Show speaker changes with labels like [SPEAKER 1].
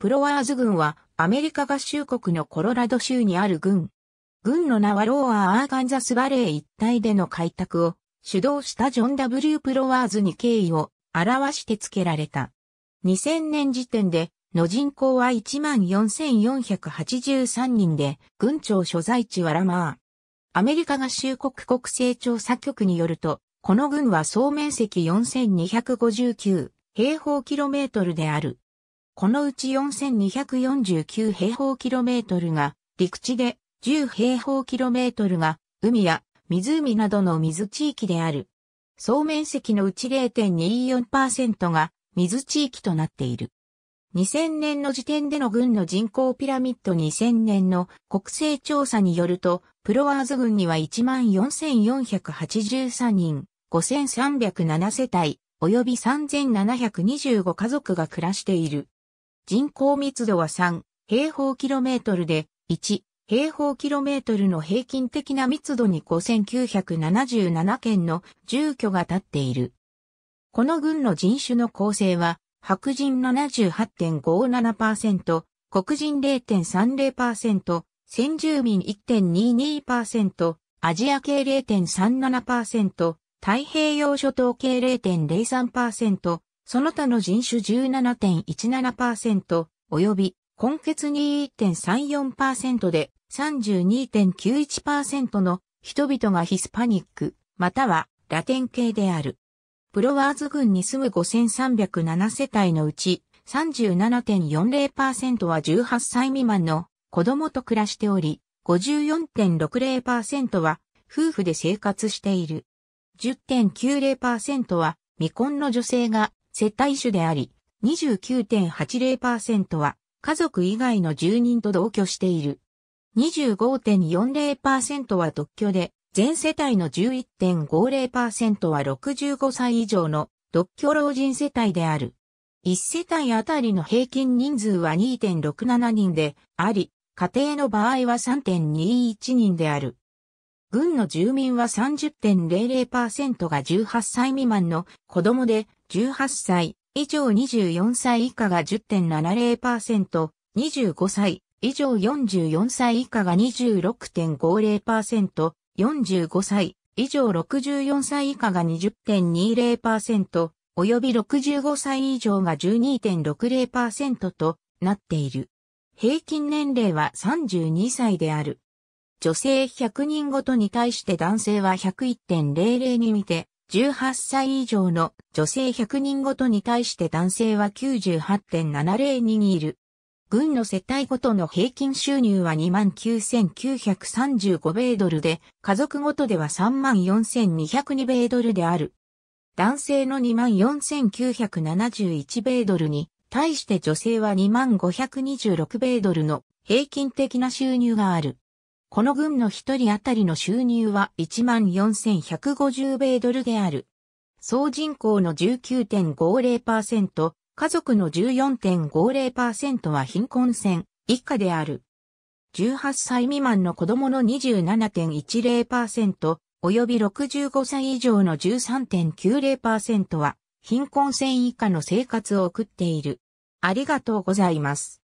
[SPEAKER 1] プロワーズ軍はアメリカ合衆国のコロラド州にある軍。軍の名はローアー・アーガンザス・バレー一帯での開拓を主導したジョン・ W・ プロワーズに敬意を表して付けられた。2000年時点での人口は14,483人で、軍庁所在地はラマー。アメリカ合衆国国勢調査局によると、この軍は総面積4259平方キロメートルである。このうち4249平方キロメートルが陸地で10平方キロメートルが海や湖などの水地域である。総面積のうち0.24%が水地域となっている。2000年の時点での軍の人口ピラミッド2000年の国勢調査によると、プロワーズ軍には14,483人、5,307世帯、及び3,725家族が暮らしている。人口密度は3平方キロメートルで、1平方キロメートルの平均的な密度に5977件の住居が建っている。この群の人種の構成は、白人78.57%、黒人0.30%、先住民1.22%、アジア系0.37%、太平洋諸島系0.03%、その他の人種17.17%及び根血2 3 4で32.91%の人々がヒスパニック、またはラテン系である。プロワーズ郡に住む5307世帯のうち37.40%は18歳未満の子供と暮らしており、54.60%は夫婦で生活している。10.90%は未婚の女性が接待種であり、29.80%は家族以外の住人と同居している。25.40%は独居で、全世帯の11.50%は65歳以上の独居老人世帯である。1世帯あたりの平均人数は2.67人であり、家庭の場合は3.21人である。軍の住民は30.00%が18歳未満の子供で、18歳以上24歳以下が10.70%、25歳以上44歳以下が26.50%、45歳以上64歳以下が20.20%、及び65歳以上が12.60%となっている。平均年齢は32歳である。女性100人ごとに対して男性は101.00に見て、18歳以上の女性100人ごとに対して男性は9 8 7 0にいる。軍の世帯ごとの平均収入は29,935米ドルで、家族ごとでは34,202米ドルである。男性の24,971米ドルに、対して女性は2526米ドルの平均的な収入がある。この軍の一人当たりの収入は14,150米ドルである。総人口の19.50%、家族の14.50%は貧困線以下である。18歳未満の子供の27.10%、及び65歳以上の13.90%は貧困線以下の生活を送っている。ありがとうございます。